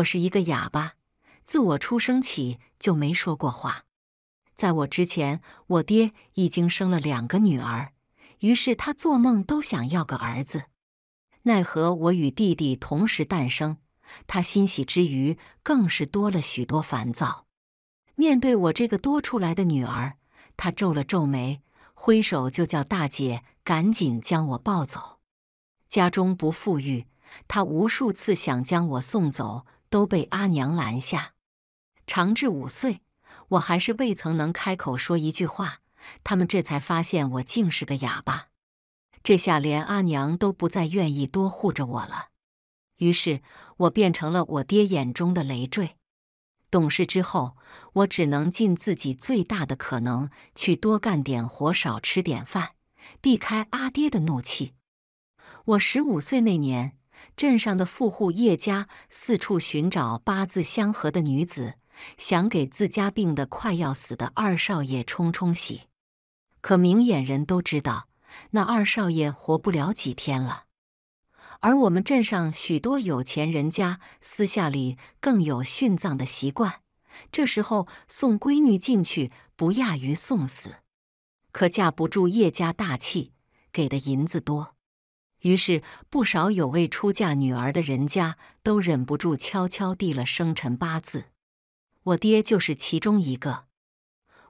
我是一个哑巴，自我出生起就没说过话。在我之前，我爹已经生了两个女儿，于是他做梦都想要个儿子。奈何我与弟弟同时诞生，他欣喜之余更是多了许多烦躁。面对我这个多出来的女儿，他皱了皱眉，挥手就叫大姐赶紧将我抱走。家中不富裕，他无数次想将我送走。都被阿娘拦下。长至五岁，我还是未曾能开口说一句话。他们这才发现我竟是个哑巴。这下连阿娘都不再愿意多护着我了。于是，我变成了我爹眼中的累赘。懂事之后，我只能尽自己最大的可能去多干点活，少吃点饭，避开阿爹的怒气。我十五岁那年。镇上的富户叶家四处寻找八字相合的女子，想给自家病得快要死的二少爷冲冲喜。可明眼人都知道，那二少爷活不了几天了。而我们镇上许多有钱人家私下里更有殉葬的习惯，这时候送闺女进去不亚于送死。可架不住叶家大气，给的银子多。于是，不少有未出嫁女儿的人家都忍不住悄悄递了生辰八字。我爹就是其中一个。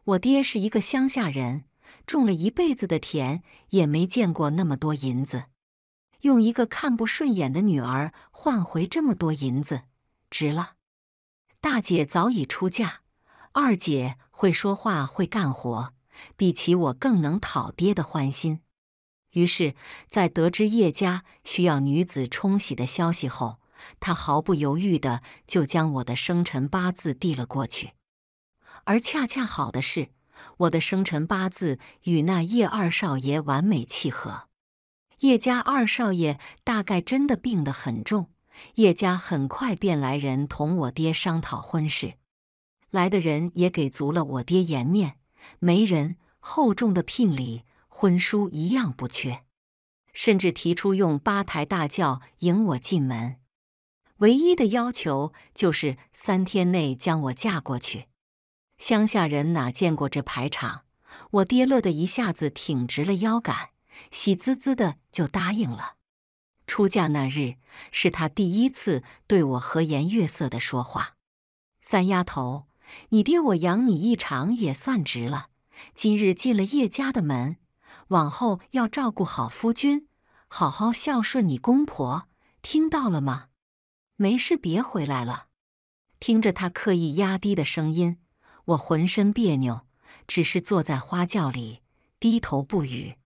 我爹是一个乡下人，种了一辈子的田，也没见过那么多银子。用一个看不顺眼的女儿换回这么多银子，值了。大姐早已出嫁，二姐会说话会干活，比起我更能讨爹的欢心。于是，在得知叶家需要女子冲喜的消息后，他毫不犹豫地就将我的生辰八字递了过去。而恰恰好的是，我的生辰八字与那叶二少爷完美契合。叶家二少爷大概真的病得很重，叶家很快便来人同我爹商讨婚事。来的人也给足了我爹颜面，媒人厚重的聘礼。婚书一样不缺，甚至提出用八抬大轿迎我进门，唯一的要求就是三天内将我嫁过去。乡下人哪见过这排场？我爹乐得一下子挺直了腰杆，喜滋滋的就答应了。出嫁那日，是他第一次对我和颜悦色的说话：“三丫头，你爹我养你一场也算值了，今日进了叶家的门。”往后要照顾好夫君，好好孝顺你公婆，听到了吗？没事别回来了。听着他刻意压低的声音，我浑身别扭，只是坐在花轿里低头不语。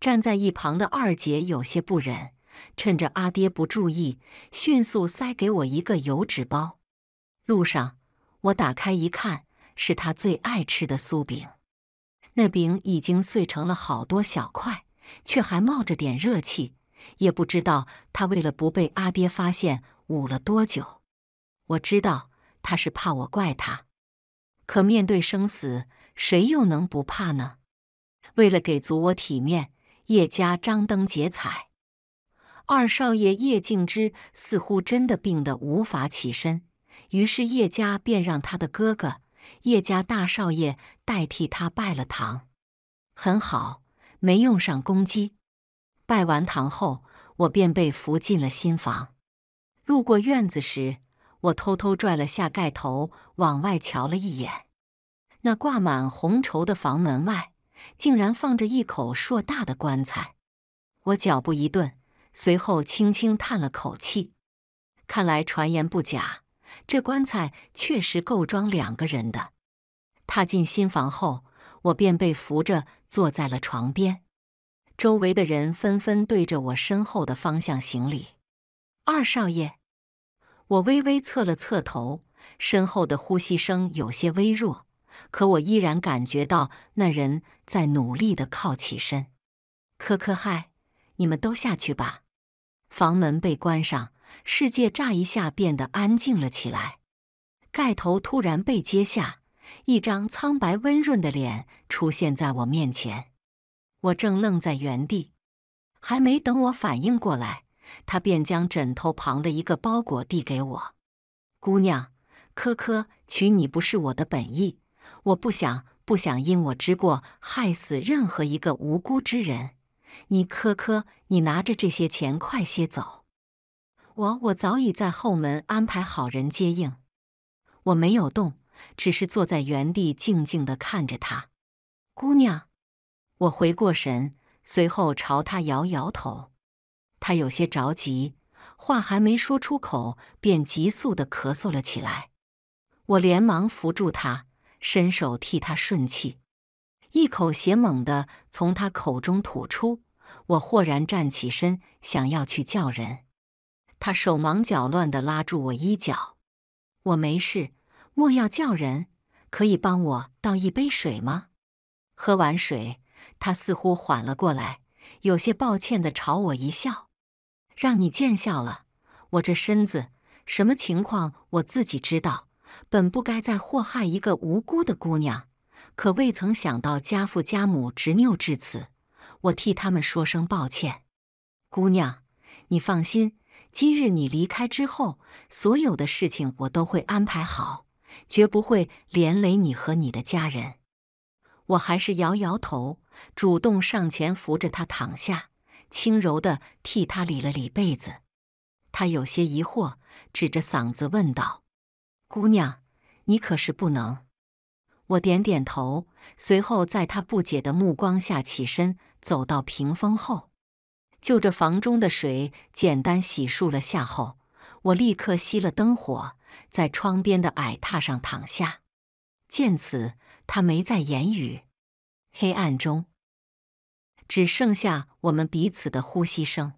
站在一旁的二姐有些不忍，趁着阿爹不注意，迅速塞给我一个油纸包。路上我打开一看，是他最爱吃的酥饼。那饼已经碎成了好多小块，却还冒着点热气。也不知道他为了不被阿爹发现，捂了多久。我知道他是怕我怪他，可面对生死，谁又能不怕呢？为了给足我体面，叶家张灯结彩。二少爷叶敬之似乎真的病得无法起身，于是叶家便让他的哥哥。叶家大少爷代替他拜了堂，很好，没用上公鸡。拜完堂后，我便被扶进了新房。路过院子时，我偷偷拽了下盖头，往外瞧了一眼。那挂满红绸的房门外，竟然放着一口硕大的棺材。我脚步一顿，随后轻轻叹了口气。看来传言不假。这棺材确实够装两个人的。踏进新房后，我便被扶着坐在了床边。周围的人纷纷对着我身后的方向行礼。二少爷，我微微侧了侧头，身后的呼吸声有些微弱，可我依然感觉到那人在努力的靠起身。科科嗨，你们都下去吧。房门被关上。世界乍一下变得安静了起来，盖头突然被揭下，一张苍白温润的脸出现在我面前。我正愣在原地，还没等我反应过来，他便将枕头旁的一个包裹递给我。姑娘，珂珂，娶你不是我的本意，我不想不想因我之过害死任何一个无辜之人。你珂珂，你拿着这些钱，快些走。我我早已在后门安排好人接应，我没有动，只是坐在原地静静的看着他。姑娘，我回过神，随后朝他摇摇头。他有些着急，话还没说出口，便急速的咳嗽了起来。我连忙扶住他，伸手替他顺气。一口血猛地从他口中吐出，我豁然站起身，想要去叫人。他手忙脚乱地拉住我衣角，我没事，莫要叫人。可以帮我倒一杯水吗？喝完水，他似乎缓了过来，有些抱歉地朝我一笑：“让你见笑了，我这身子什么情况，我自己知道。本不该再祸害一个无辜的姑娘，可未曾想到家父家母执拗至此，我替他们说声抱歉。姑娘，你放心。”今日你离开之后，所有的事情我都会安排好，绝不会连累你和你的家人。我还是摇摇头，主动上前扶着他躺下，轻柔的替他理了理被子。他有些疑惑，指着嗓子问道：“姑娘，你可是不能？”我点点头，随后在他不解的目光下起身，走到屏风后。就着房中的水，简单洗漱了下后，我立刻熄了灯火，在窗边的矮榻上躺下。见此，他没再言语。黑暗中，只剩下我们彼此的呼吸声。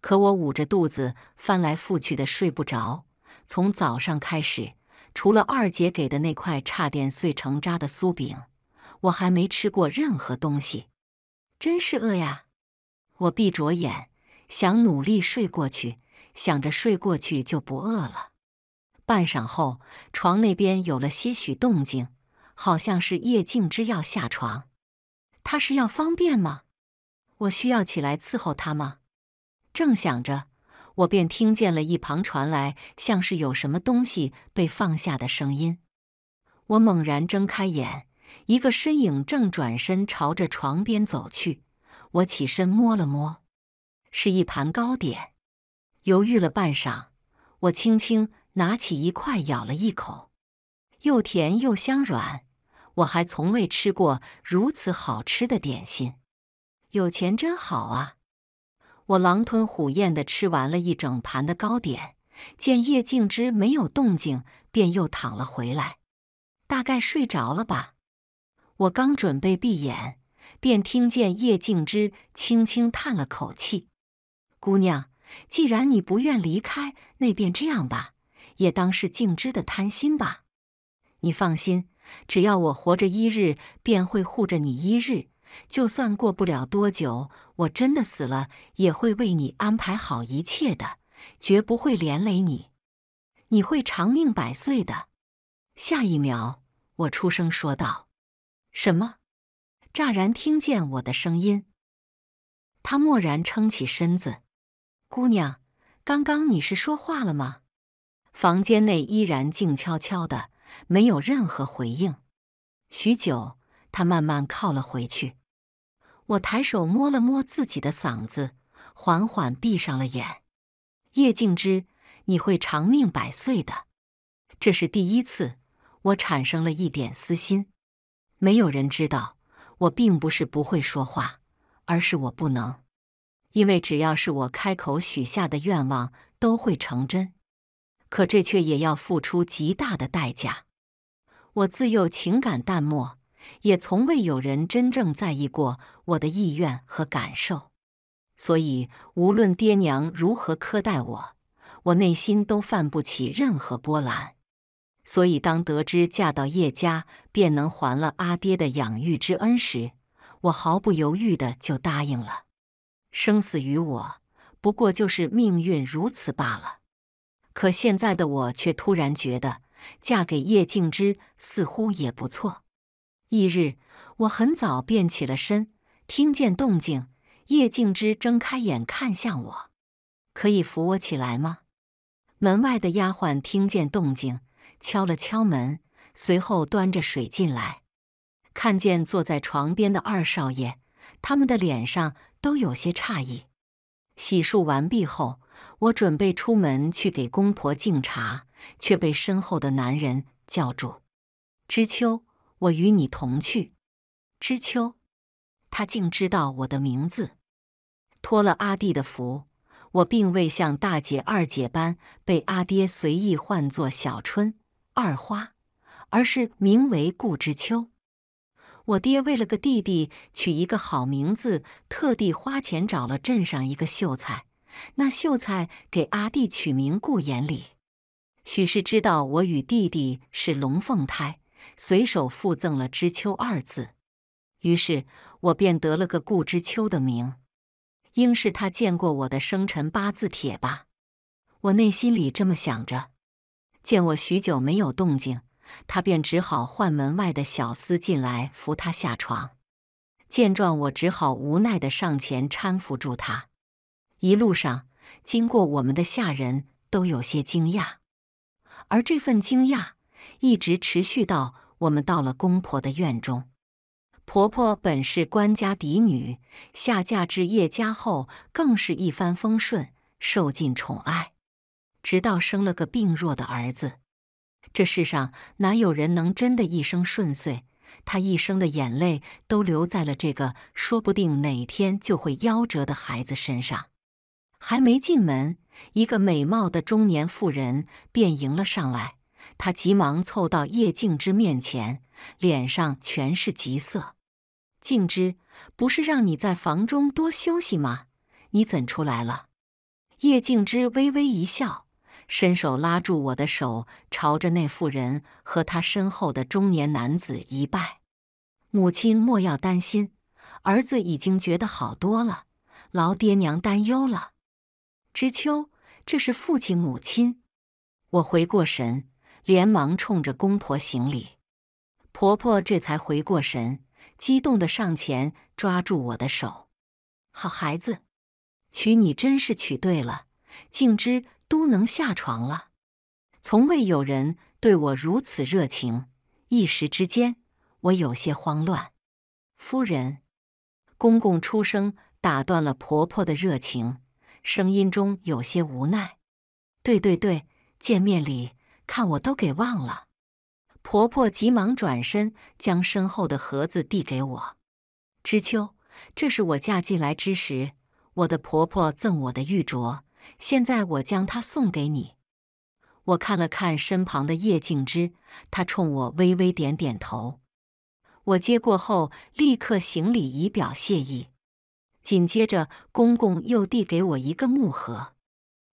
可我捂着肚子，翻来覆去的睡不着。从早上开始，除了二姐给的那块差点碎成渣的酥饼，我还没吃过任何东西，真是饿呀！我闭着眼，想努力睡过去，想着睡过去就不饿了。半晌后，床那边有了些许动静，好像是叶静之要下床。他是要方便吗？我需要起来伺候他吗？正想着，我便听见了一旁传来像是有什么东西被放下的声音。我猛然睁开眼，一个身影正转身朝着床边走去。我起身摸了摸，是一盘糕点。犹豫了半晌，我轻轻拿起一块咬了一口，又甜又香软，我还从未吃过如此好吃的点心。有钱真好啊！我狼吞虎咽地吃完了一整盘的糕点，见叶静之没有动静，便又躺了回来，大概睡着了吧。我刚准备闭眼。便听见叶静之轻轻叹了口气：“姑娘，既然你不愿离开，那便这样吧，也当是静之的贪心吧。你放心，只要我活着一日，便会护着你一日。就算过不了多久，我真的死了，也会为你安排好一切的，绝不会连累你。你会长命百岁的。”下一秒，我出声说道：“什么？”乍然听见我的声音，他蓦然撑起身子。姑娘，刚刚你是说话了吗？房间内依然静悄悄的，没有任何回应。许久，他慢慢靠了回去。我抬手摸了摸自己的嗓子，缓缓闭上了眼。叶静之，你会长命百岁的。这是第一次，我产生了一点私心。没有人知道。我并不是不会说话，而是我不能。因为只要是我开口许下的愿望，都会成真。可这却也要付出极大的代价。我自幼情感淡漠，也从未有人真正在意过我的意愿和感受。所以，无论爹娘如何苛待我，我内心都泛不起任何波澜。所以，当得知嫁到叶家便能还了阿爹的养育之恩时，我毫不犹豫的就答应了。生死于我，不过就是命运如此罢了。可现在的我却突然觉得，嫁给叶静之似乎也不错。翌日，我很早便起了身，听见动静，叶静之睁开眼看向我：“可以扶我起来吗？”门外的丫鬟听见动静。敲了敲门，随后端着水进来，看见坐在床边的二少爷，他们的脸上都有些诧异。洗漱完毕后，我准备出门去给公婆敬茶，却被身后的男人叫住：“知秋，我与你同去。”知秋，他竟知道我的名字。托了阿弟的福，我并未像大姐、二姐般被阿爹随意唤作小春。二花，而是名为顾知秋。我爹为了个弟弟取一个好名字，特地花钱找了镇上一个秀才。那秀才给阿弟取名顾延礼，许是知道我与弟弟是龙凤胎，随手附赠了“知秋”二字。于是我便得了个顾知秋的名。应是他见过我的生辰八字帖吧？我内心里这么想着。见我许久没有动静，他便只好唤门外的小厮进来扶他下床。见状，我只好无奈的上前搀扶住他。一路上，经过我们的下人都有些惊讶，而这份惊讶一直持续到我们到了公婆的院中。婆婆本是官家嫡女，下嫁至叶家后，更是一帆风顺，受尽宠爱。直到生了个病弱的儿子，这世上哪有人能真的一生顺遂？他一生的眼泪都留在了这个说不定哪天就会夭折的孩子身上。还没进门，一个美貌的中年妇人便迎了上来，她急忙凑到叶静之面前，脸上全是急色。静之，不是让你在房中多休息吗？你怎出来了？叶静之微微一笑。伸手拉住我的手，朝着那妇人和她身后的中年男子一拜。母亲莫要担心，儿子已经觉得好多了，劳爹娘担忧了。知秋，这是父亲、母亲。我回过神，连忙冲着公婆行礼。婆婆这才回过神，激动的上前抓住我的手。好孩子，娶你真是娶对了，静之。都能下床了，从未有人对我如此热情。一时之间，我有些慌乱。夫人，公公出声打断了婆婆的热情，声音中有些无奈。对对对，见面礼，看我都给忘了。婆婆急忙转身，将身后的盒子递给我。知秋，这是我嫁进来之时，我的婆婆赠我的玉镯。现在我将它送给你。我看了看身旁的叶静之，他冲我微微点点头。我接过后，立刻行礼以表谢意。紧接着，公公又递给我一个木盒。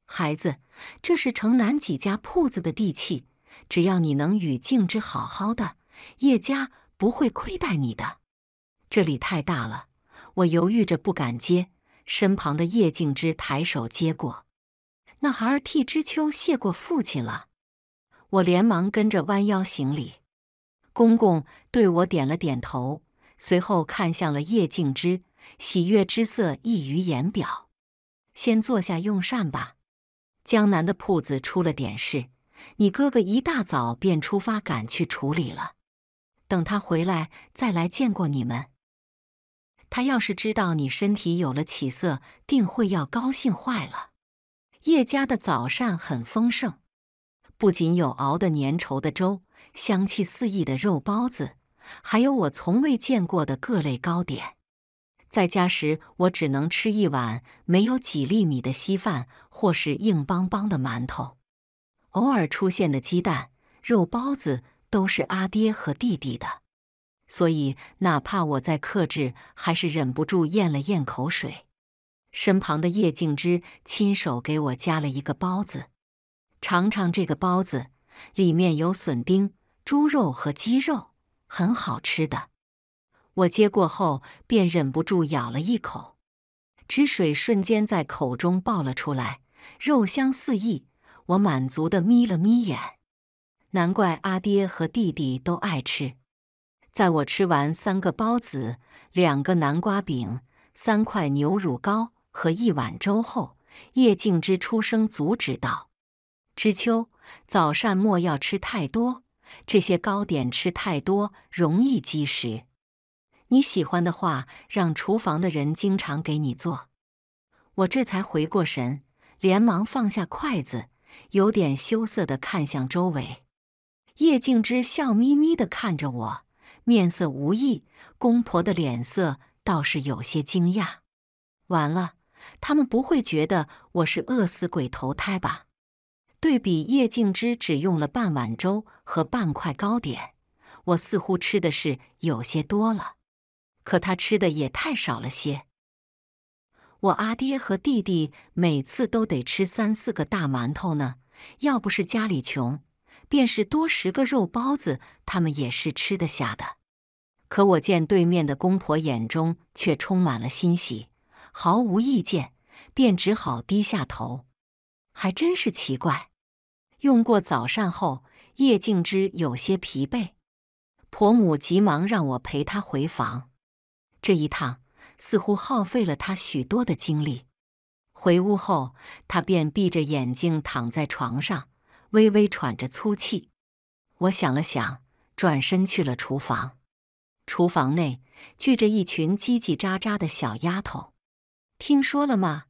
孩子，这是城南几家铺子的地契，只要你能与静之好好的，叶家不会亏待你的。这里太大了，我犹豫着不敢接。身旁的叶静之抬手接过，那孩儿替知秋谢过父亲了。我连忙跟着弯腰行礼，公公对我点了点头，随后看向了叶静之，喜悦之色溢于言表。先坐下用膳吧。江南的铺子出了点事，你哥哥一大早便出发赶去处理了。等他回来再来见过你们。他要是知道你身体有了起色，定会要高兴坏了。叶家的早膳很丰盛，不仅有熬的粘稠的粥，香气四溢的肉包子，还有我从未见过的各类糕点。在家时，我只能吃一碗没有几粒米的稀饭，或是硬邦邦的馒头。偶尔出现的鸡蛋、肉包子都是阿爹和弟弟的。所以，哪怕我在克制，还是忍不住咽了咽口水。身旁的叶静之亲手给我夹了一个包子，尝尝这个包子，里面有笋丁、猪肉和鸡肉，很好吃的。我接过后便忍不住咬了一口，汁水瞬间在口中爆了出来，肉香四溢。我满足的眯了眯眼，难怪阿爹和弟弟都爱吃。在我吃完三个包子、两个南瓜饼、三块牛乳糕和一碗粥后，叶静之出声阻止道：“知秋，早膳莫要吃太多，这些糕点吃太多容易积食。你喜欢的话，让厨房的人经常给你做。”我这才回过神，连忙放下筷子，有点羞涩地看向周围。叶静之笑眯眯地看着我。面色无异，公婆的脸色倒是有些惊讶。完了，他们不会觉得我是饿死鬼投胎吧？对比叶静之只用了半碗粥和半块糕点，我似乎吃的是有些多了。可他吃的也太少了些。我阿爹和弟弟每次都得吃三四个大馒头呢，要不是家里穷，便是多十个肉包子，他们也是吃得下的。可我见对面的公婆眼中却充满了欣喜，毫无意见，便只好低下头。还真是奇怪。用过早膳后，叶静之有些疲惫，婆母急忙让我陪她回房。这一趟似乎耗费了她许多的精力。回屋后，她便闭着眼睛躺在床上，微微喘着粗气。我想了想，转身去了厨房。厨房内聚着一群叽叽喳喳的小丫头。听说了吗？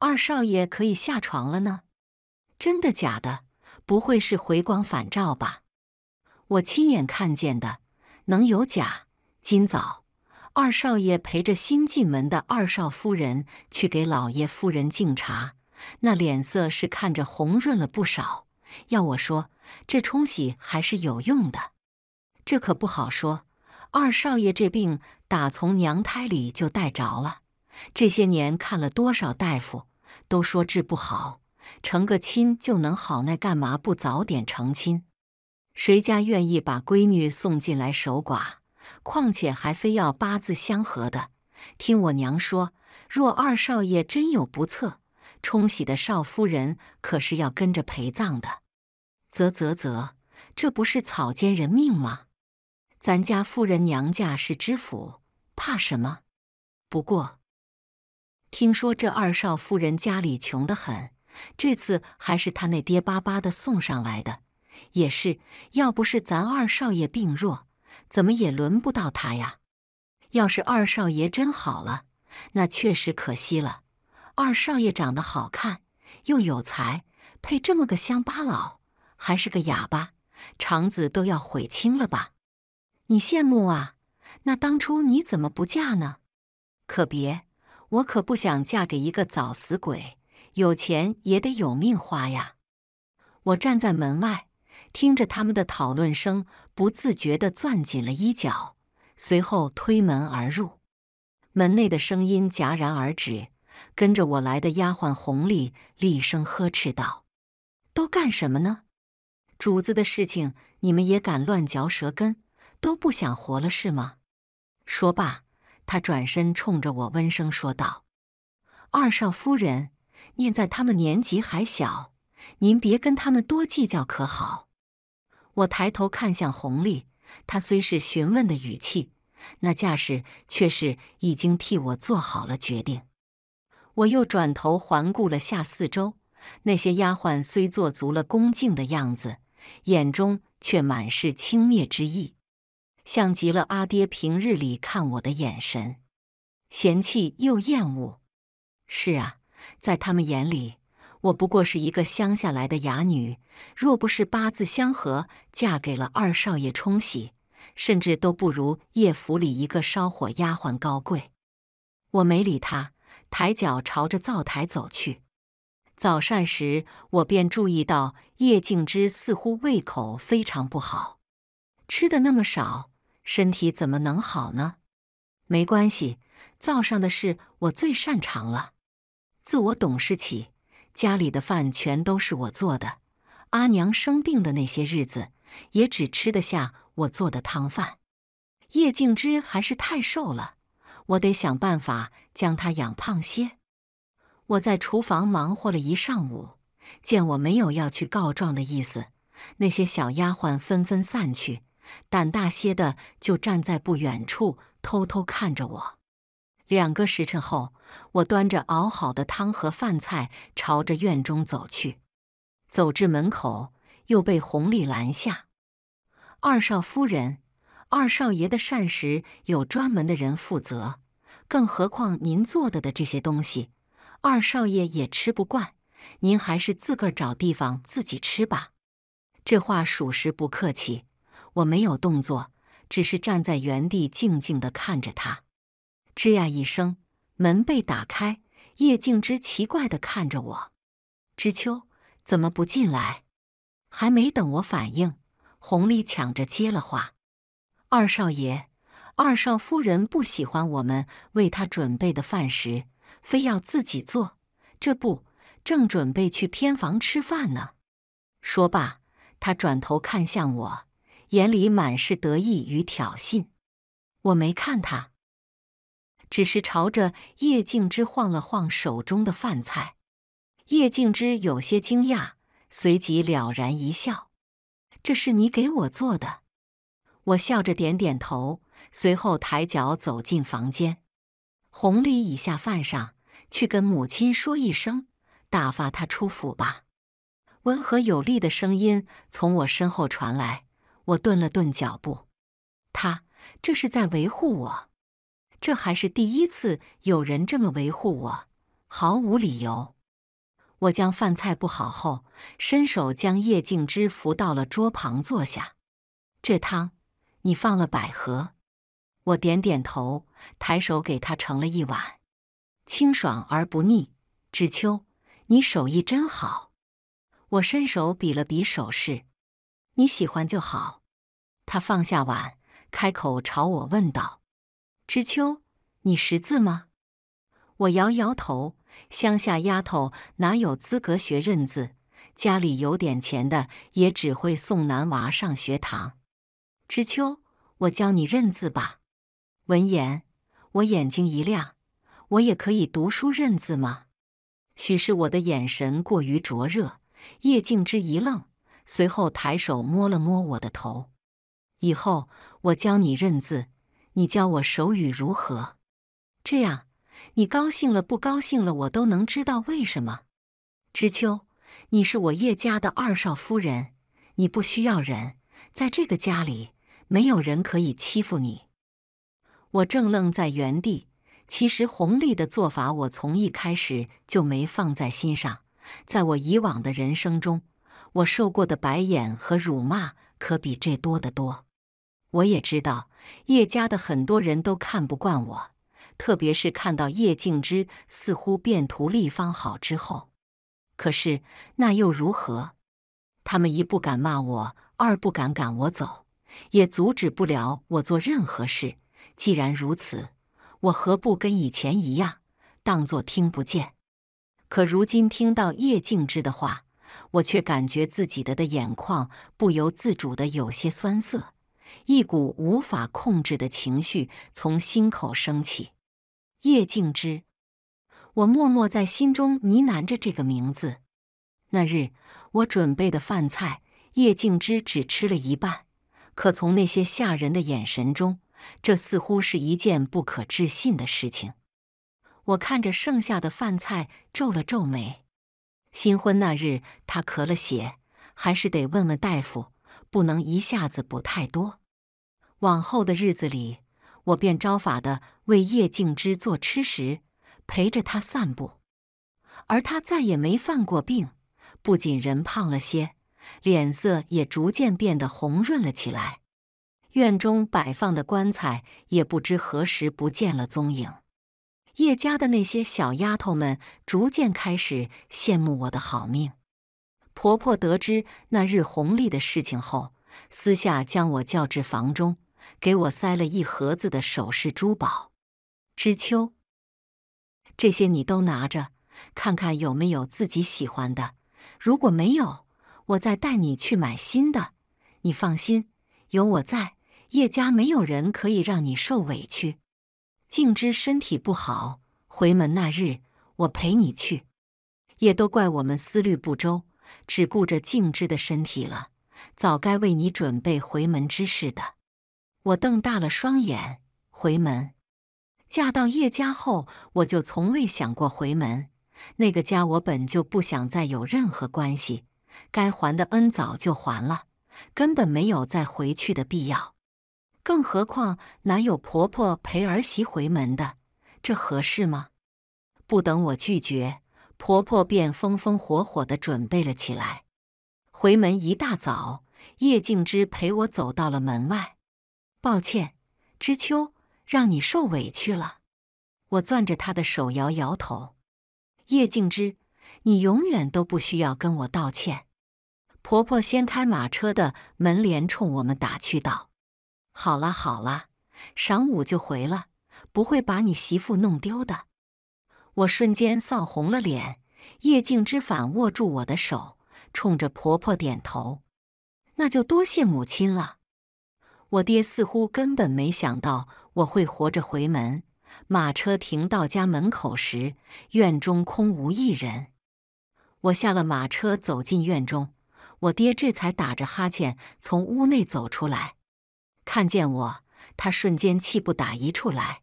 二少爷可以下床了呢？真的假的？不会是回光返照吧？我亲眼看见的，能有假？今早，二少爷陪着新进门的二少夫人去给老爷夫人敬茶，那脸色是看着红润了不少。要我说，这冲洗还是有用的。这可不好说。二少爷这病打从娘胎里就带着了，这些年看了多少大夫，都说治不好。成个亲就能好，那干嘛不早点成亲？谁家愿意把闺女送进来守寡？况且还非要八字相合的。听我娘说，若二少爷真有不测，冲喜的少夫人可是要跟着陪葬的。啧啧啧，这不是草菅人命吗？咱家夫人娘家是知府，怕什么？不过听说这二少夫人家里穷得很，这次还是他那爹巴巴的送上来的。也是，要不是咱二少爷病弱，怎么也轮不到他呀。要是二少爷真好了，那确实可惜了。二少爷长得好看，又有才，配这么个乡巴佬，还是个哑巴，肠子都要悔青了吧。你羡慕啊？那当初你怎么不嫁呢？可别，我可不想嫁给一个早死鬼，有钱也得有命花呀！我站在门外，听着他们的讨论声，不自觉地攥紧了衣角，随后推门而入。门内的声音戛然而止，跟着我来的丫鬟红丽厉声呵斥道：“都干什么呢？主子的事情，你们也敢乱嚼舌根？”都不想活了是吗？说罢，他转身冲着我温声说道：“二少夫人，念在他们年纪还小，您别跟他们多计较，可好？”我抬头看向红丽，她虽是询问的语气，那架势却是已经替我做好了决定。我又转头环顾了下四周，那些丫鬟虽做足了恭敬的样子，眼中却满是轻蔑之意。像极了阿爹平日里看我的眼神，嫌弃又厌恶。是啊，在他们眼里，我不过是一个乡下来的哑女。若不是八字相合，嫁给了二少爷冲喜，甚至都不如叶府里一个烧火丫鬟高贵。我没理他，抬脚朝着灶台走去。早膳时，我便注意到叶静之似乎胃口非常不好，吃的那么少。身体怎么能好呢？没关系，灶上的事我最擅长了。自我懂事起，家里的饭全都是我做的。阿娘生病的那些日子，也只吃得下我做的汤饭。叶静之还是太瘦了，我得想办法将他养胖些。我在厨房忙活了一上午，见我没有要去告状的意思，那些小丫鬟纷纷散去。胆大些的就站在不远处偷偷看着我。两个时辰后，我端着熬好的汤和饭菜朝着院中走去。走至门口，又被红丽拦下：“二少夫人，二少爷的膳食有专门的人负责，更何况您做的的这些东西，二少爷也吃不惯。您还是自个儿找地方自己吃吧。”这话属实不客气。我没有动作，只是站在原地静静的看着他。吱呀一声，门被打开。叶静之奇怪的看着我：“知秋，怎么不进来？”还没等我反应，红丽抢着接了话：“二少爷，二少夫人不喜欢我们为他准备的饭食，非要自己做。这不，正准备去偏房吃饭呢。”说罢，他转头看向我。眼里满是得意与挑衅，我没看他，只是朝着叶静之晃了晃手中的饭菜。叶静之有些惊讶，随即了然一笑：“这是你给我做的。”我笑着点点头，随后抬脚走进房间。红梨已下饭，上去跟母亲说一声，打发他出府吧。温和有力的声音从我身后传来。我顿了顿脚步，他这是在维护我，这还是第一次有人这么维护我，毫无理由。我将饭菜布好后，伸手将叶静之扶到了桌旁坐下。这汤你放了百合？我点点头，抬手给他盛了一碗，清爽而不腻。知秋，你手艺真好。我伸手比了比手势。你喜欢就好。他放下碗，开口朝我问道：“知秋，你识字吗？”我摇摇头。乡下丫头哪有资格学认字？家里有点钱的也只会送男娃上学堂。知秋，我教你认字吧。闻言，我眼睛一亮：“我也可以读书认字吗？”许是我的眼神过于灼热，叶静之一愣。随后抬手摸了摸我的头，以后我教你认字，你教我手语如何？这样你高兴了不高兴了，我都能知道为什么。知秋，你是我叶家的二少夫人，你不需要人在这个家里，没有人可以欺负你。我正愣在原地，其实红丽的做法，我从一开始就没放在心上，在我以往的人生中。我受过的白眼和辱骂可比这多得多。我也知道叶家的很多人都看不惯我，特别是看到叶静之似乎变图立方好之后。可是那又如何？他们一不敢骂我，二不敢赶我走，也阻止不了我做任何事。既然如此，我何不跟以前一样，当作听不见？可如今听到叶静之的话。我却感觉自己的的眼眶不由自主的有些酸涩，一股无法控制的情绪从心口升起。叶静之，我默默在心中呢喃着这个名字。那日我准备的饭菜，叶静之只吃了一半，可从那些下人的眼神中，这似乎是一件不可置信的事情。我看着剩下的饭菜，皱了皱眉。新婚那日，他咳了血，还是得问问大夫，不能一下子补太多。往后的日子里，我便招法的为叶静之做吃食，陪着他散步，而他再也没犯过病。不仅人胖了些，脸色也逐渐变得红润了起来。院中摆放的棺材也不知何时不见了踪影。叶家的那些小丫头们逐渐开始羡慕我的好命。婆婆得知那日红利的事情后，私下将我叫至房中，给我塞了一盒子的首饰珠宝。知秋，这些你都拿着，看看有没有自己喜欢的。如果没有，我再带你去买新的。你放心，有我在，叶家没有人可以让你受委屈。静之身体不好，回门那日我陪你去。也都怪我们思虑不周，只顾着静之的身体了，早该为你准备回门之事的。我瞪大了双眼，回门？嫁到叶家后，我就从未想过回门。那个家，我本就不想再有任何关系。该还的恩早就还了，根本没有再回去的必要。更何况，哪有婆婆陪儿媳回门的？这合适吗？不等我拒绝，婆婆便风风火火的准备了起来。回门一大早，叶静之陪我走到了门外。抱歉，知秋，让你受委屈了。我攥着她的手，摇摇头。叶静之，你永远都不需要跟我道歉。婆婆掀开马车的门帘，冲我们打趣道。好了好了，晌午就回了，不会把你媳妇弄丢的。我瞬间臊红了脸。叶静之反握住我的手，冲着婆婆点头：“那就多谢母亲了。”我爹似乎根本没想到我会活着回门。马车停到家门口时，院中空无一人。我下了马车，走进院中，我爹这才打着哈欠从屋内走出来。看见我，他瞬间气不打一处来。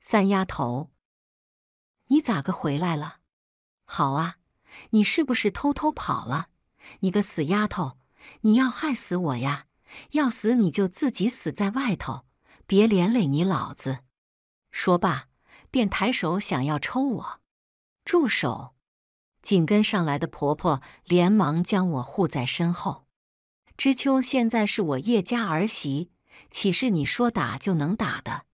三丫头，你咋个回来了？好啊，你是不是偷偷跑了？你个死丫头，你要害死我呀！要死你就自己死在外头，别连累你老子。说罢，便抬手想要抽我。住手！紧跟上来的婆婆连忙将我护在身后。知秋现在是我叶家儿媳。岂是你说打就能打的？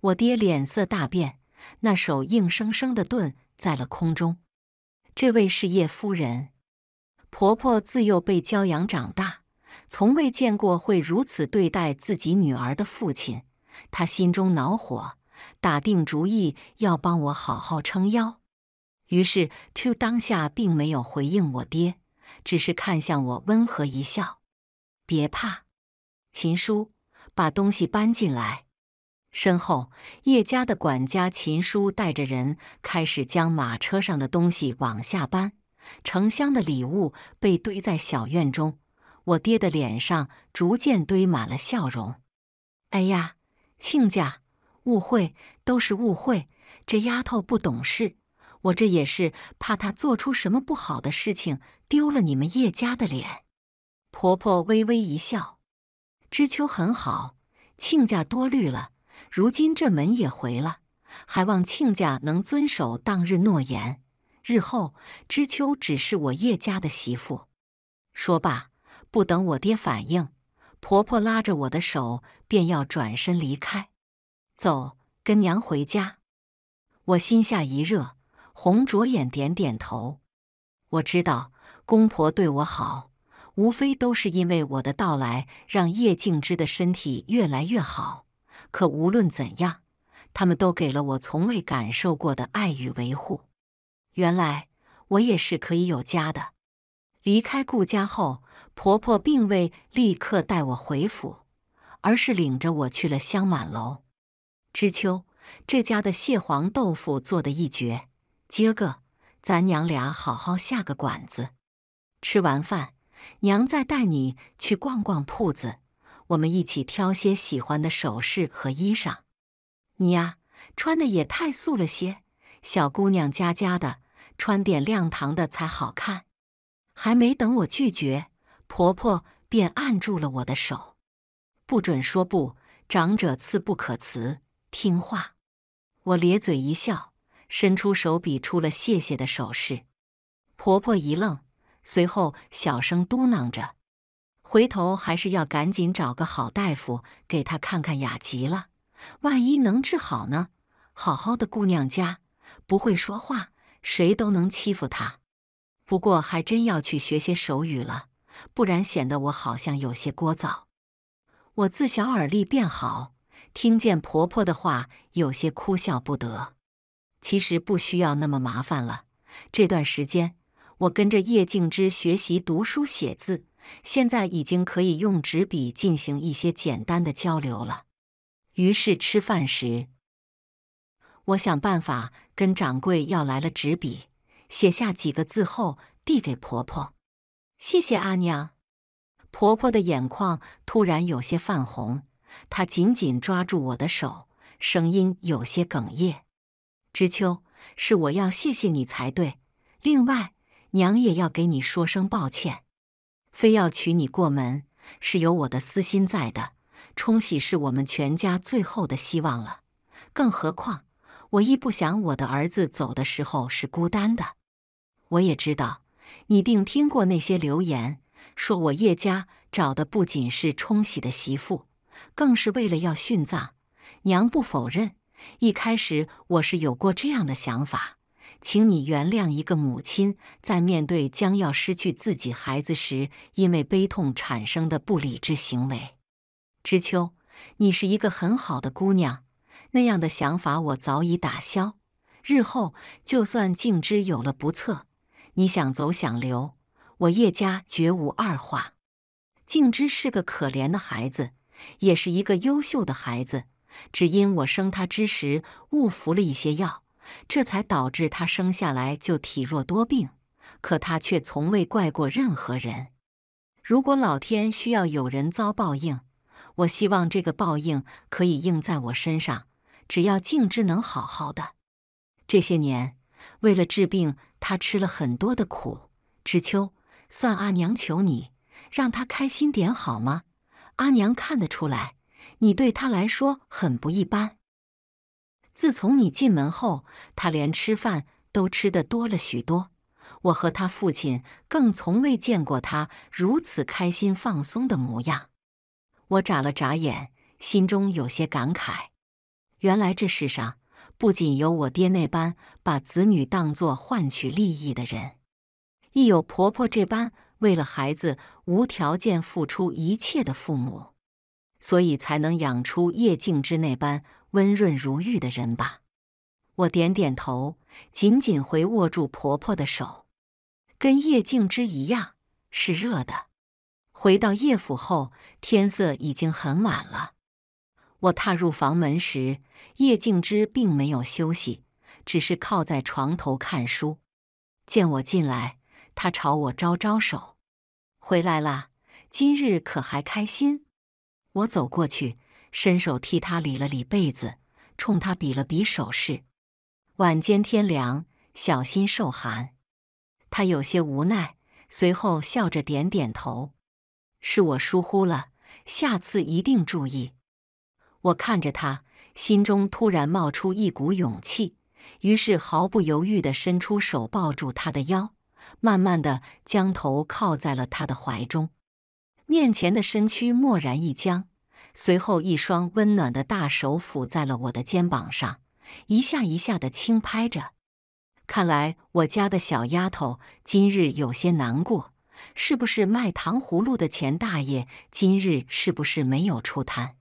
我爹脸色大变，那手硬生生的顿在了空中。这位是叶夫人，婆婆自幼被娇养长大，从未见过会如此对待自己女儿的父亲，她心中恼火，打定主意要帮我好好撑腰。于是，to 当下并没有回应我爹，只是看向我，温和一笑：“别怕，秦叔。”把东西搬进来。身后，叶家的管家秦叔带着人开始将马车上的东西往下搬。成箱的礼物被堆在小院中。我爹的脸上逐渐堆满了笑容。哎呀，亲家，误会都是误会。这丫头不懂事，我这也是怕她做出什么不好的事情，丢了你们叶家的脸。婆婆微微一笑。知秋很好，亲家多虑了。如今这门也回了，还望亲家能遵守当日诺言。日后知秋只是我叶家的媳妇。说罢，不等我爹反应，婆婆拉着我的手便要转身离开。走，跟娘回家。我心下一热，红着眼点点头。我知道公婆对我好。无非都是因为我的到来，让叶静之的身体越来越好。可无论怎样，他们都给了我从未感受过的爱与维护。原来我也是可以有家的。离开顾家后，婆婆并未立刻带我回府，而是领着我去了香满楼。知秋，这家的蟹黄豆腐做的一绝。今个咱娘俩好好下个馆子。吃完饭。娘再带你去逛逛铺子，我们一起挑些喜欢的首饰和衣裳。你呀，穿的也太素了些，小姑娘家家的，穿点亮堂的才好看。还没等我拒绝，婆婆便按住了我的手，不准说不，长者赐不可辞，听话。我咧嘴一笑，伸出手比出了谢谢的手势。婆婆一愣。随后小声嘟囔着：“回头还是要赶紧找个好大夫给她看看雅集了，万一能治好呢？好好的姑娘家不会说话，谁都能欺负她。不过还真要去学些手语了，不然显得我好像有些聒噪。”我自小耳力便好，听见婆婆的话有些哭笑不得。其实不需要那么麻烦了，这段时间。我跟着叶静之学习读书写字，现在已经可以用纸笔进行一些简单的交流了。于是吃饭时，我想办法跟掌柜要来了纸笔，写下几个字后递给婆婆：“谢谢阿娘。”婆婆的眼眶突然有些泛红，她紧紧抓住我的手，声音有些哽咽：“知秋，是我要谢谢你才对。另外。”娘也要给你说声抱歉，非要娶你过门，是有我的私心在的。冲喜是我们全家最后的希望了，更何况我亦不想我的儿子走的时候是孤单的。我也知道，你定听过那些流言，说我叶家找的不仅是冲喜的媳妇，更是为了要殉葬。娘不否认，一开始我是有过这样的想法。请你原谅一个母亲在面对将要失去自己孩子时，因为悲痛产生的不理智行为。知秋，你是一个很好的姑娘，那样的想法我早已打消。日后就算静之有了不测，你想走想留，我叶家绝无二话。静之是个可怜的孩子，也是一个优秀的孩子，只因我生他之时误服了一些药。这才导致他生下来就体弱多病，可他却从未怪过任何人。如果老天需要有人遭报应，我希望这个报应可以应在我身上。只要静之能好好的，这些年为了治病，他吃了很多的苦。知秋，算阿娘求你，让他开心点好吗？阿娘看得出来，你对他来说很不一般。自从你进门后，他连吃饭都吃得多了许多。我和他父亲更从未见过他如此开心放松的模样。我眨了眨眼，心中有些感慨：原来这世上不仅有我爹那般把子女当作换取利益的人，亦有婆婆这般为了孩子无条件付出一切的父母。所以才能养出叶静之那般温润如玉的人吧。我点点头，紧紧回握住婆婆的手，跟叶静之一样是热的。回到叶府后，天色已经很晚了。我踏入房门时，叶静之并没有休息，只是靠在床头看书。见我进来，他朝我招招手：“回来啦，今日可还开心？”我走过去，伸手替他理了理被子，冲他比了比手势。晚间天凉，小心受寒。他有些无奈，随后笑着点点头：“是我疏忽了，下次一定注意。”我看着他，心中突然冒出一股勇气，于是毫不犹豫地伸出手抱住他的腰，慢慢地将头靠在了他的怀中。面前的身躯蓦然一僵，随后一双温暖的大手抚在了我的肩膀上，一下一下的轻拍着。看来我家的小丫头今日有些难过，是不是卖糖葫芦的钱大爷今日是不是没有出摊？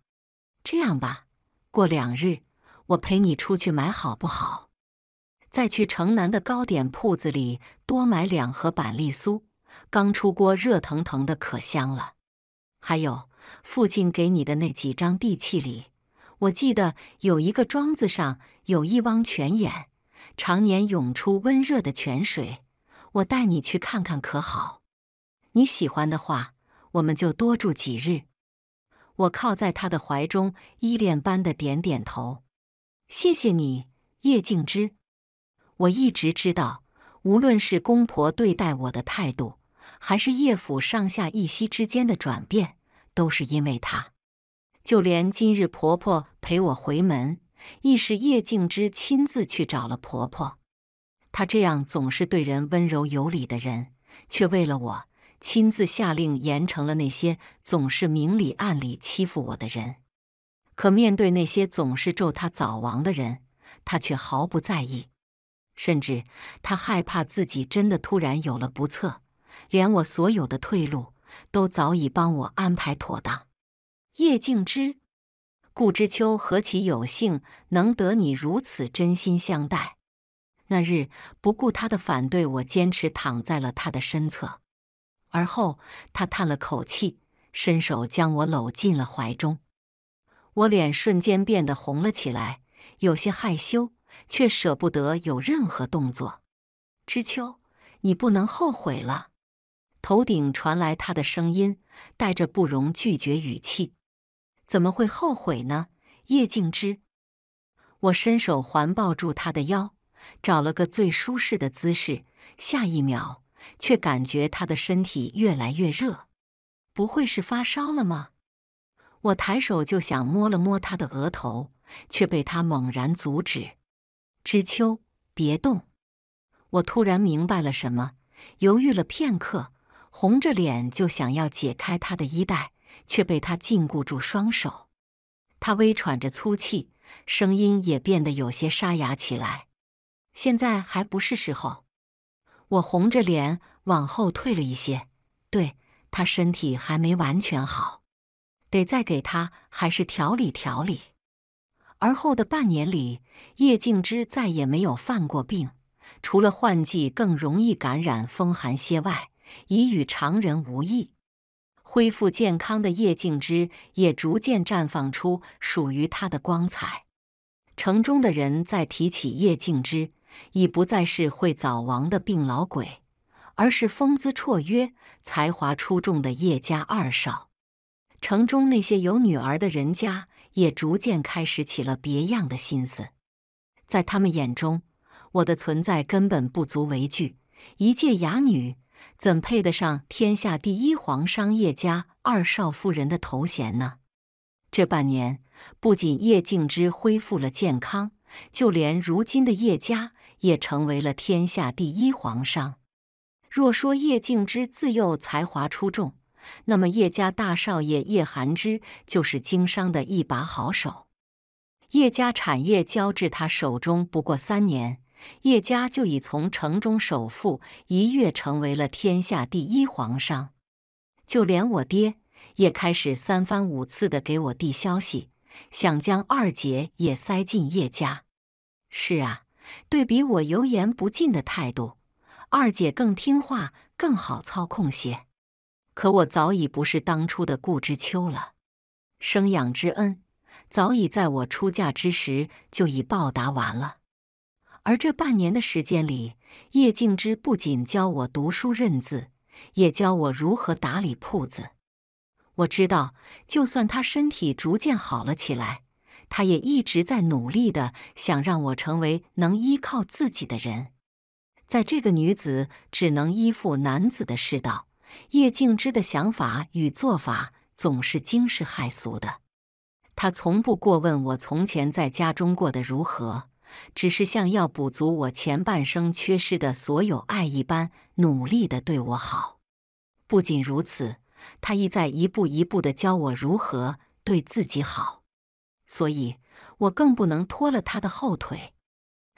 这样吧，过两日我陪你出去买好不好？再去城南的糕点铺子里多买两盒板栗酥。刚出锅，热腾腾的，可香了。还有父亲给你的那几张地契里，我记得有一个庄子上有一汪泉眼，常年涌出温热的泉水。我带你去看看，可好？你喜欢的话，我们就多住几日。我靠在他的怀中，依恋般的点点头。谢谢你，叶静之。我一直知道，无论是公婆对待我的态度。还是叶府上下一息之间的转变，都是因为他。就连今日婆婆陪我回门，亦是叶静之亲自去找了婆婆。他这样总是对人温柔有礼的人，却为了我亲自下令严惩了那些总是明里暗里欺负我的人。可面对那些总是咒他早亡的人，他却毫不在意，甚至他害怕自己真的突然有了不测。连我所有的退路都早已帮我安排妥当，叶静之，顾知秋何其有幸能得你如此真心相待。那日不顾他的反对，我坚持躺在了他的身侧，而后他叹了口气，伸手将我搂进了怀中。我脸瞬间变得红了起来，有些害羞，却舍不得有任何动作。知秋，你不能后悔了。头顶传来他的声音，带着不容拒绝语气：“怎么会后悔呢？”叶静之，我伸手环抱住他的腰，找了个最舒适的姿势。下一秒，却感觉他的身体越来越热，不会是发烧了吗？我抬手就想摸了摸他的额头，却被他猛然阻止：“知秋，别动！”我突然明白了什么，犹豫了片刻。红着脸就想要解开他的衣带，却被他禁锢住双手。他微喘着粗气，声音也变得有些沙哑起来。现在还不是时候。我红着脸往后退了一些。对他身体还没完全好，得再给他还是调理调理。而后的半年里，叶静之再也没有犯过病，除了换季更容易感染风寒些外。已与常人无异，恢复健康的叶静之也逐渐绽放出属于他的光彩。城中的人在提起叶静之，已不再是会早亡的病老鬼，而是风姿绰约、才华出众的叶家二少。城中那些有女儿的人家也逐渐开始起了别样的心思。在他们眼中，我的存在根本不足为惧，一介哑女。怎配得上天下第一皇商业家二少夫人的头衔呢？这半年，不仅叶静之恢复了健康，就连如今的叶家也成为了天下第一皇商。若说叶静之自幼才华出众，那么叶家大少爷叶寒之就是经商的一把好手。叶家产业交至他手中不过三年。叶家就已从城中首富一跃成为了天下第一皇商，就连我爹也开始三番五次的给我递消息，想将二姐也塞进叶家。是啊，对比我油盐不进的态度，二姐更听话，更好操控些。可我早已不是当初的顾之秋了，生养之恩早已在我出嫁之时就已报答完了。而这半年的时间里，叶静之不仅教我读书认字，也教我如何打理铺子。我知道，就算他身体逐渐好了起来，他也一直在努力的想让我成为能依靠自己的人。在这个女子只能依附男子的世道，叶静之的想法与做法总是惊世骇俗的。他从不过问我从前在家中过得如何。只是像要补足我前半生缺失的所有爱一般努力的对我好。不仅如此，他亦在一步一步的教我如何对自己好。所以，我更不能拖了他的后腿。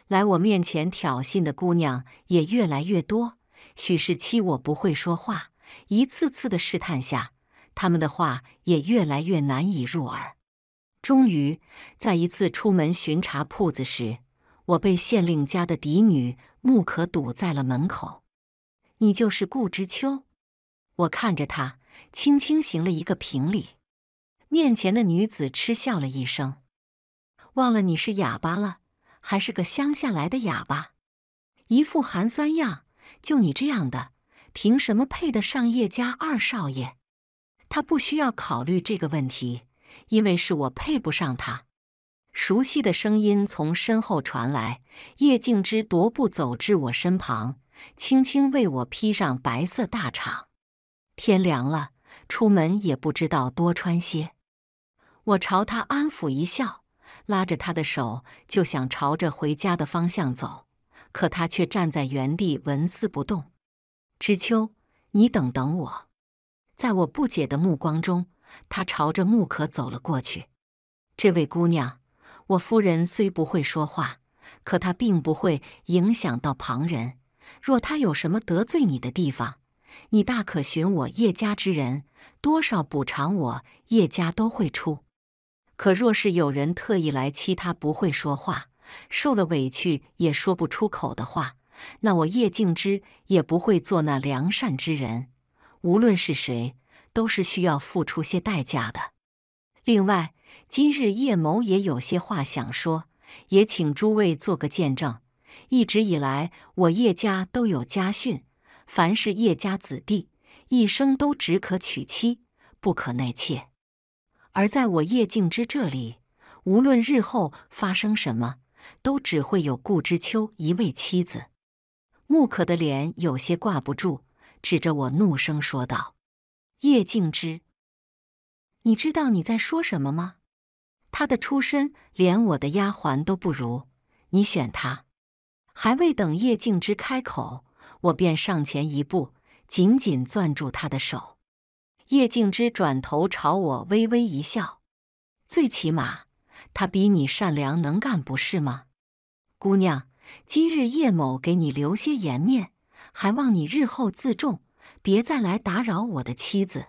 来我面前挑衅的姑娘也越来越多。许是欺我不会说话，一次次的试探下，他们的话也越来越难以入耳。终于，在一次出门巡查铺子时，我被县令家的嫡女木可堵在了门口。你就是顾知秋？我看着他，轻轻行了一个平礼。面前的女子嗤笑了一声：“忘了你是哑巴了，还是个乡下来的哑巴，一副寒酸样。就你这样的，凭什么配得上叶家二少爷？他不需要考虑这个问题，因为是我配不上他。”熟悉的声音从身后传来，叶静之踱步走至我身旁，轻轻为我披上白色大氅。天凉了，出门也不知道多穿些。我朝他安抚一笑，拉着他的手就想朝着回家的方向走，可他却站在原地纹丝不动。知秋，你等等我。在我不解的目光中，他朝着木可走了过去。这位姑娘。我夫人虽不会说话，可她并不会影响到旁人。若她有什么得罪你的地方，你大可寻我叶家之人，多少补偿我叶家都会出。可若是有人特意来欺她不会说话，受了委屈也说不出口的话，那我叶敬之也不会做那良善之人。无论是谁，都是需要付出些代价的。另外。今日叶某也有些话想说，也请诸位做个见证。一直以来，我叶家都有家训，凡是叶家子弟，一生都只可娶妻，不可内妾。而在我叶静之这里，无论日后发生什么，都只会有顾之秋一位妻子。穆可的脸有些挂不住，指着我怒声说道：“叶静之，你知道你在说什么吗？”他的出身连我的丫鬟都不如，你选他？还未等叶静之开口，我便上前一步，紧紧攥住他的手。叶静之转头朝我微微一笑：“最起码，他比你善良能干，不是吗？姑娘，今日叶某给你留些颜面，还望你日后自重，别再来打扰我的妻子。”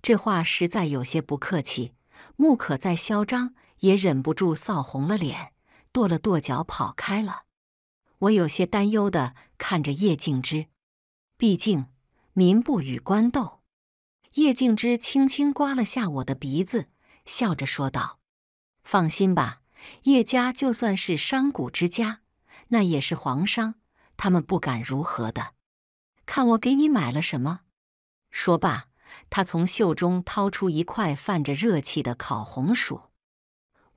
这话实在有些不客气。木可再嚣张，也忍不住臊红了脸，跺了跺脚，跑开了。我有些担忧的看着叶静之，毕竟民不与官斗。叶静之轻轻刮了下我的鼻子，笑着说道：“放心吧，叶家就算是商贾之家，那也是皇商，他们不敢如何的。看我给你买了什么。”说罢。他从袖中掏出一块泛着热气的烤红薯，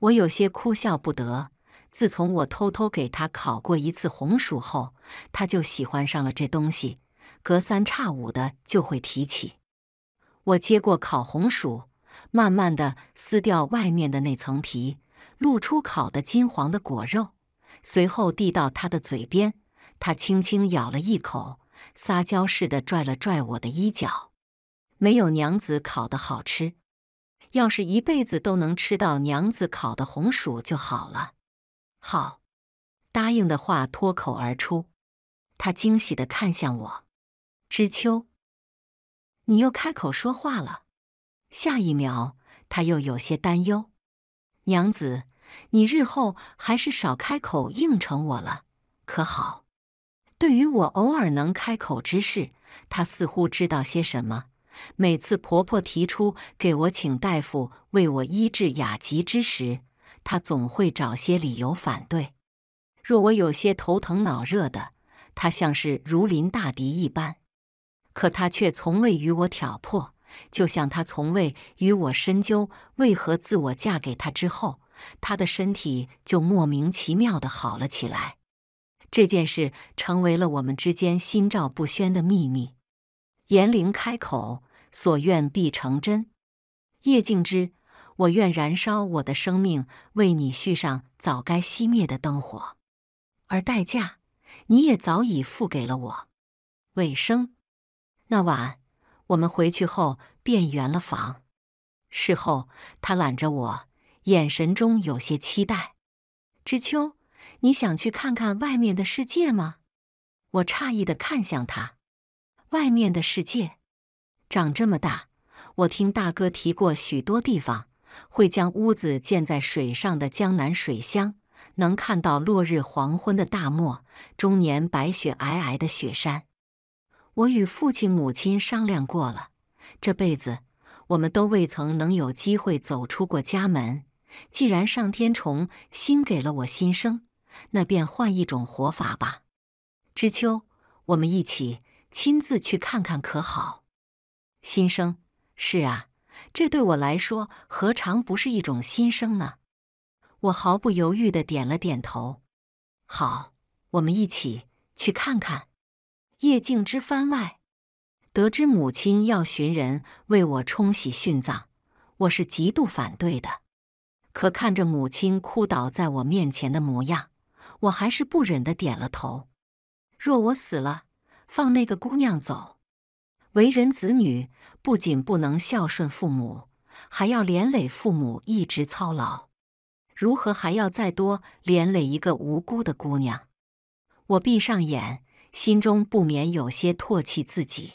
我有些哭笑不得。自从我偷偷给他烤过一次红薯后，他就喜欢上了这东西，隔三差五的就会提起。我接过烤红薯，慢慢的撕掉外面的那层皮，露出烤的金黄的果肉，随后递到他的嘴边。他轻轻咬了一口，撒娇似的拽了拽我的衣角。没有娘子烤的好吃，要是一辈子都能吃到娘子烤的红薯就好了。好，答应的话脱口而出，他惊喜地看向我，知秋，你又开口说话了。下一秒，他又有些担忧，娘子，你日后还是少开口应承我了，可好？对于我偶尔能开口之事，他似乎知道些什么。每次婆婆提出给我请大夫为我医治雅疾之时，她总会找些理由反对。若我有些头疼脑热的，她像是如临大敌一般。可她却从未与我挑破，就像她从未与我深究为何自我嫁给他之后，她的身体就莫名其妙的好了起来。这件事成为了我们之间心照不宣的秘密。严玲开口。所愿必成真。叶静之，我愿燃烧我的生命，为你续上早该熄灭的灯火，而代价，你也早已付给了我。尾声，那晚我们回去后便圆了房。事后，他揽着我，眼神中有些期待。知秋，你想去看看外面的世界吗？我诧异的看向他，外面的世界。长这么大，我听大哥提过许多地方，会将屋子建在水上的江南水乡，能看到落日黄昏的大漠，终年白雪皑皑的雪山。我与父亲母亲商量过了，这辈子我们都未曾能有机会走出过家门。既然上天重新给了我新生，那便换一种活法吧。知秋，我们一起亲自去看看，可好？心声：“是啊，这对我来说何尝不是一种心声呢？我毫不犹豫的点了点头。好，我们一起去看看。叶静之番外，得知母亲要寻人为我冲喜殉葬，我是极度反对的。可看着母亲哭倒在我面前的模样，我还是不忍的点了头。若我死了，放那个姑娘走。为人子女，不仅不能孝顺父母，还要连累父母一直操劳，如何还要再多连累一个无辜的姑娘？我闭上眼，心中不免有些唾弃自己。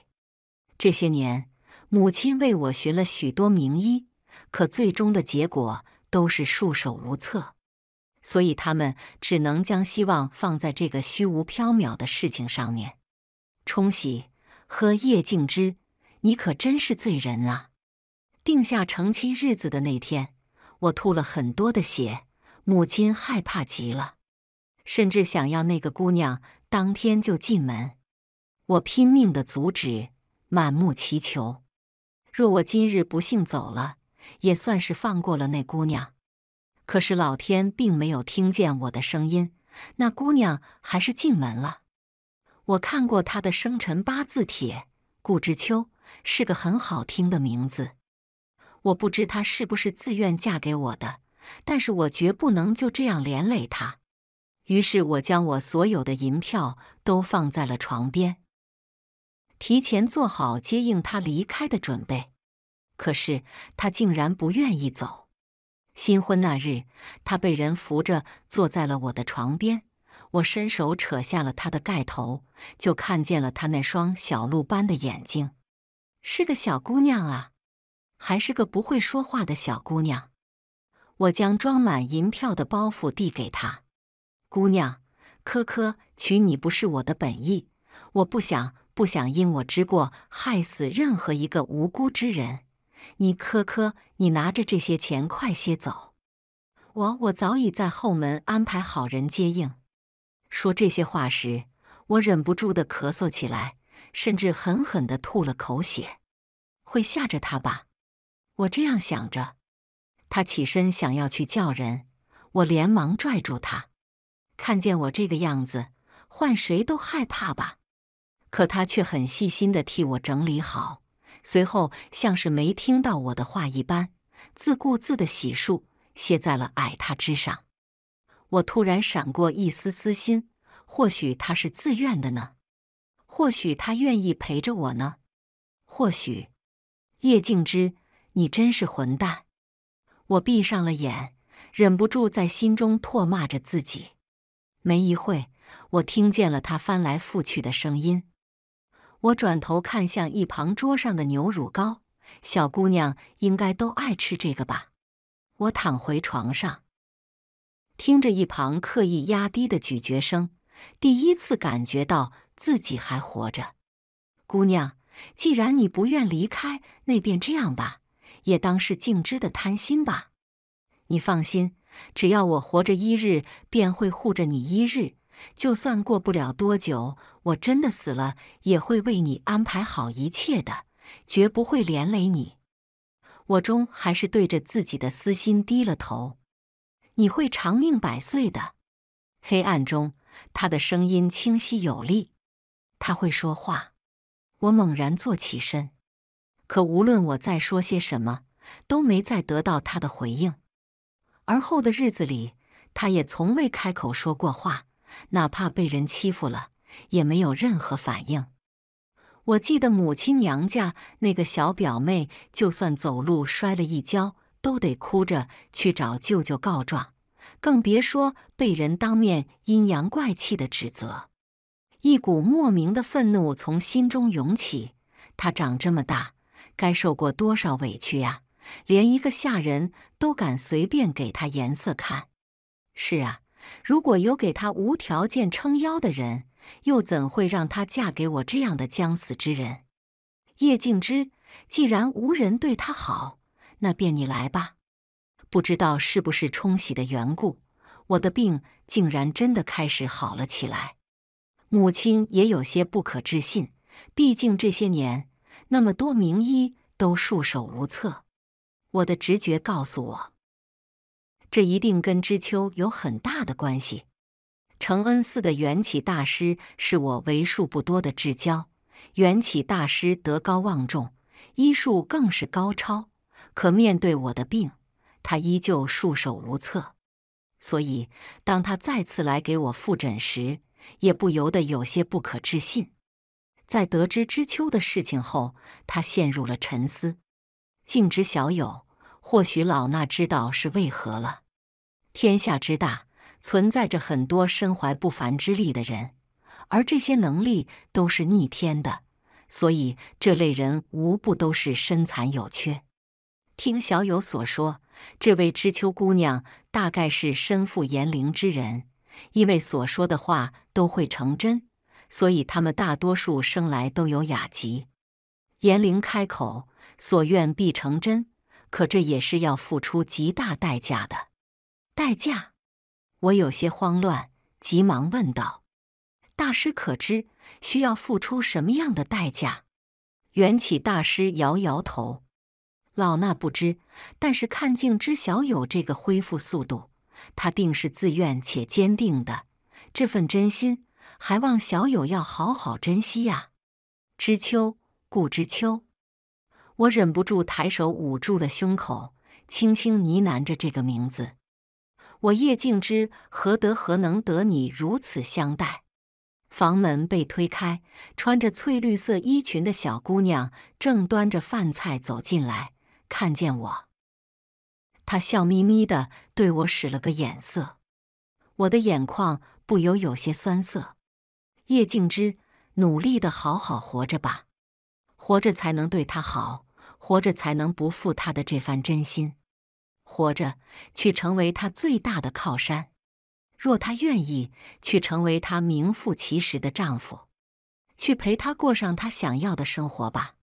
这些年，母亲为我寻了许多名医，可最终的结果都是束手无策，所以他们只能将希望放在这个虚无缥缈的事情上面。冲洗。和叶静之，你可真是罪人啊！定下成亲日子的那天，我吐了很多的血，母亲害怕极了，甚至想要那个姑娘当天就进门。我拼命的阻止，满目祈求。若我今日不幸走了，也算是放过了那姑娘。可是老天并没有听见我的声音，那姑娘还是进门了。我看过他的生辰八字帖，顾知秋是个很好听的名字。我不知她是不是自愿嫁给我的，但是我绝不能就这样连累她。于是我将我所有的银票都放在了床边，提前做好接应他离开的准备。可是他竟然不愿意走。新婚那日，他被人扶着坐在了我的床边。我伸手扯下了她的盖头，就看见了她那双小鹿般的眼睛，是个小姑娘啊，还是个不会说话的小姑娘。我将装满银票的包袱递给她，姑娘，科科娶你不是我的本意，我不想，不想因我之过害死任何一个无辜之人。你科科，你拿着这些钱，快些走。我，我早已在后门安排好人接应。说这些话时，我忍不住的咳嗽起来，甚至狠狠的吐了口血。会吓着他吧？我这样想着。他起身想要去叫人，我连忙拽住他。看见我这个样子，换谁都害怕吧。可他却很细心的替我整理好，随后像是没听到我的话一般，自顾自的洗漱，歇在了矮榻之上。我突然闪过一丝私心，或许他是自愿的呢，或许他愿意陪着我呢，或许叶静之，你真是混蛋！我闭上了眼，忍不住在心中唾骂着自己。没一会我听见了他翻来覆去的声音。我转头看向一旁桌上的牛乳糕，小姑娘应该都爱吃这个吧。我躺回床上。听着一旁刻意压低的咀嚼声，第一次感觉到自己还活着。姑娘，既然你不愿离开，那便这样吧，也当是静之的贪心吧。你放心，只要我活着一日，便会护着你一日。就算过不了多久，我真的死了，也会为你安排好一切的，绝不会连累你。我终还是对着自己的私心低了头。你会长命百岁的。黑暗中，他的声音清晰有力。他会说话。我猛然坐起身，可无论我再说些什么，都没再得到他的回应。而后的日子里，他也从未开口说过话，哪怕被人欺负了，也没有任何反应。我记得母亲娘家那个小表妹，就算走路摔了一跤。都得哭着去找舅舅告状，更别说被人当面阴阳怪气的指责。一股莫名的愤怒从心中涌起。他长这么大，该受过多少委屈呀？连一个下人都敢随便给他颜色看。是啊，如果有给他无条件撑腰的人，又怎会让他嫁给我这样的将死之人？叶静之，既然无人对他好。那便你来吧。不知道是不是冲洗的缘故，我的病竟然真的开始好了起来。母亲也有些不可置信，毕竟这些年那么多名医都束手无策。我的直觉告诉我，这一定跟知秋有很大的关系。承恩寺的缘起大师是我为数不多的至交，缘起大师德高望重，医术更是高超。可面对我的病，他依旧束手无策。所以，当他再次来给我复诊时，也不由得有些不可置信。在得知知秋的事情后，他陷入了沉思。敬之小友，或许老衲知道是为何了。天下之大，存在着很多身怀不凡之力的人，而这些能力都是逆天的，所以这类人无不都是身残有缺。听小友所说，这位知秋姑娘大概是身负炎灵之人，因为所说的话都会成真，所以他们大多数生来都有雅集。炎灵开口，所愿必成真，可这也是要付出极大代价的。代价？我有些慌乱，急忙问道：“大师可知需要付出什么样的代价？”缘起大师摇摇头。老衲不知，但是看静之小友这个恢复速度，他定是自愿且坚定的。这份真心，还望小友要好好珍惜呀。知秋，顾知秋，我忍不住抬手捂住了胸口，轻轻呢喃着这个名字。我叶静之，何德何能得你如此相待？房门被推开，穿着翠绿色衣裙的小姑娘正端着饭菜走进来。看见我，他笑眯眯的对我使了个眼色，我的眼眶不由有些酸涩。叶静之，努力的好好活着吧，活着才能对他好，活着才能不负他的这番真心，活着去成为他最大的靠山。若他愿意，去成为他名副其实的丈夫，去陪他过上他想要的生活吧。